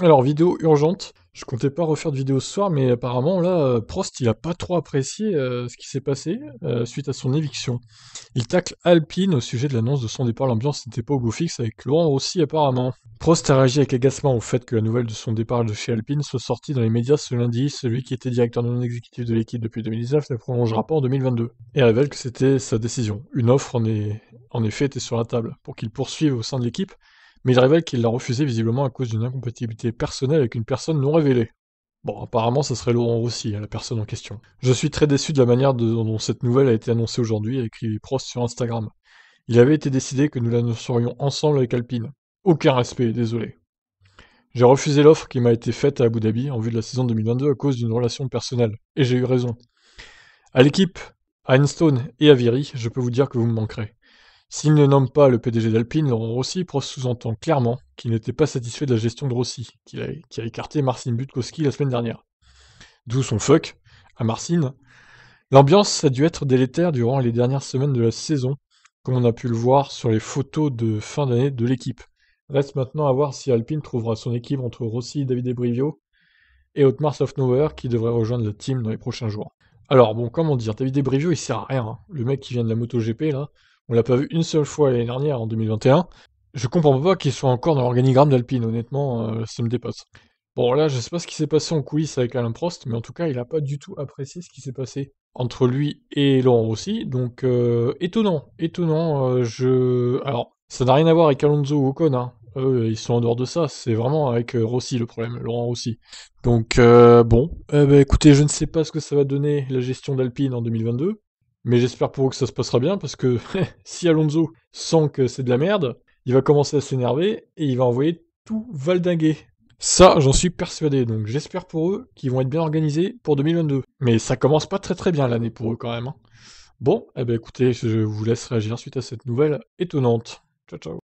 Alors, vidéo urgente. Je comptais pas refaire de vidéo ce soir, mais apparemment, là, euh, Prost, il a pas trop apprécié euh, ce qui s'est passé euh, suite à son éviction. Il tacle Alpine au sujet de l'annonce de son départ. L'ambiance n'était pas au beau fixe avec Laurent aussi, apparemment. Prost a réagi avec agacement au fait que la nouvelle de son départ de chez Alpine soit sortie dans les médias ce lundi. Celui qui était directeur non exécutif de l'équipe depuis 2019 ne prolongera pas en 2022. Et révèle que c'était sa décision. Une offre en, est... en effet était sur la table. Pour qu'il poursuive au sein de l'équipe, mais il révèle qu'il l'a refusé visiblement à cause d'une incompatibilité personnelle avec une personne non révélée. Bon, apparemment, ça serait Laurent à hein, la personne en question. Je suis très déçu de la manière dont cette nouvelle a été annoncée aujourd'hui, a écrit Prost sur Instagram. Il avait été décidé que nous l'annoncerions ensemble avec Alpine. Aucun respect, désolé. J'ai refusé l'offre qui m'a été faite à Abu Dhabi en vue de la saison 2022 à cause d'une relation personnelle, et j'ai eu raison. À l'équipe, à Einstone et à Viry, je peux vous dire que vous me manquerez. S'il ne nomme pas le PDG d'Alpine, Laurent Rossi sous-entend clairement qu'il n'était pas satisfait de la gestion de Rossi, qui a, écarté Marcin Butkowski la semaine dernière. D'où son fuck à Marcin. L'ambiance a dû être délétère durant les dernières semaines de la saison, comme on a pu le voir sur les photos de fin d'année de l'équipe. Reste maintenant à voir si Alpine trouvera son équipe entre Rossi, David Ebrivio et Otmar Softnower qui devrait rejoindre le team dans les prochains jours. Alors bon, comment dire, David Ebrivio il sert à rien. Hein. Le mec qui vient de la MotoGP là, on l'a pas vu une seule fois l'année dernière, en 2021. Je comprends pas qu'il soit encore dans l'organigramme d'Alpine, honnêtement, euh, ça me dépasse. Bon, là, je sais pas ce qui s'est passé en coulisses avec Alain Prost, mais en tout cas, il a pas du tout apprécié ce qui s'est passé entre lui et Laurent Rossi. Donc, euh, étonnant, étonnant. Euh, je... Alors, ça n'a rien à voir avec Alonso ou Ocon, hein. Eux, ils sont en dehors de ça. C'est vraiment avec Rossi le problème, Laurent Rossi. Donc, bon, eh ben, écoutez, je ne sais pas ce que ça va donner la gestion d'Alpine en 2022. Mais j'espère pour eux que ça se passera bien parce que si Alonso sent que c'est de la merde, il va commencer à s'énerver et il va envoyer tout valdinguer. Ça, j'en suis persuadé, donc j'espère pour eux qu'ils vont être bien organisés pour 2022. Mais ça commence pas très très bien l'année pour eux quand même. Hein. Bon, eh ben écoutez, je vous laisse réagir suite à cette nouvelle étonnante. Ciao ciao